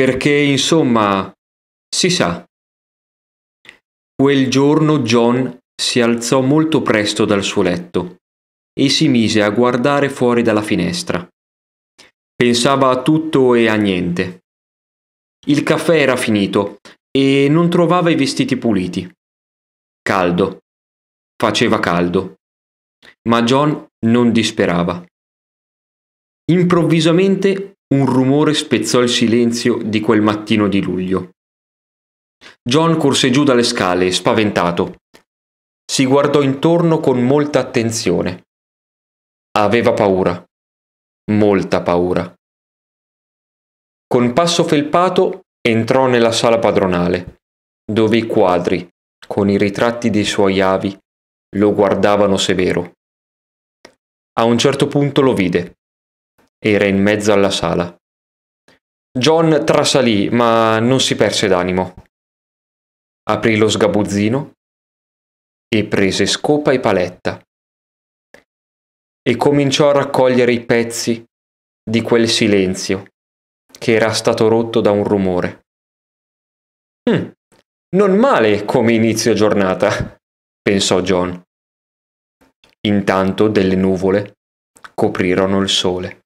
perché insomma, si sa. Quel giorno John si alzò molto presto dal suo letto e si mise a guardare fuori dalla finestra. Pensava a tutto e a niente. Il caffè era finito e non trovava i vestiti puliti. Caldo. Faceva caldo. Ma John non disperava. Improvvisamente un rumore spezzò il silenzio di quel mattino di luglio. John corse giù dalle scale, spaventato. Si guardò intorno con molta attenzione. Aveva paura. Molta paura. Con passo felpato entrò nella sala padronale, dove i quadri, con i ritratti dei suoi avi, lo guardavano severo. A un certo punto lo vide. Era in mezzo alla sala. John trasalì, ma non si perse d'animo. Aprì lo sgabuzzino e prese scopa e paletta e cominciò a raccogliere i pezzi di quel silenzio che era stato rotto da un rumore. Mm, non male come inizio giornata, pensò John. Intanto delle nuvole coprirono il sole.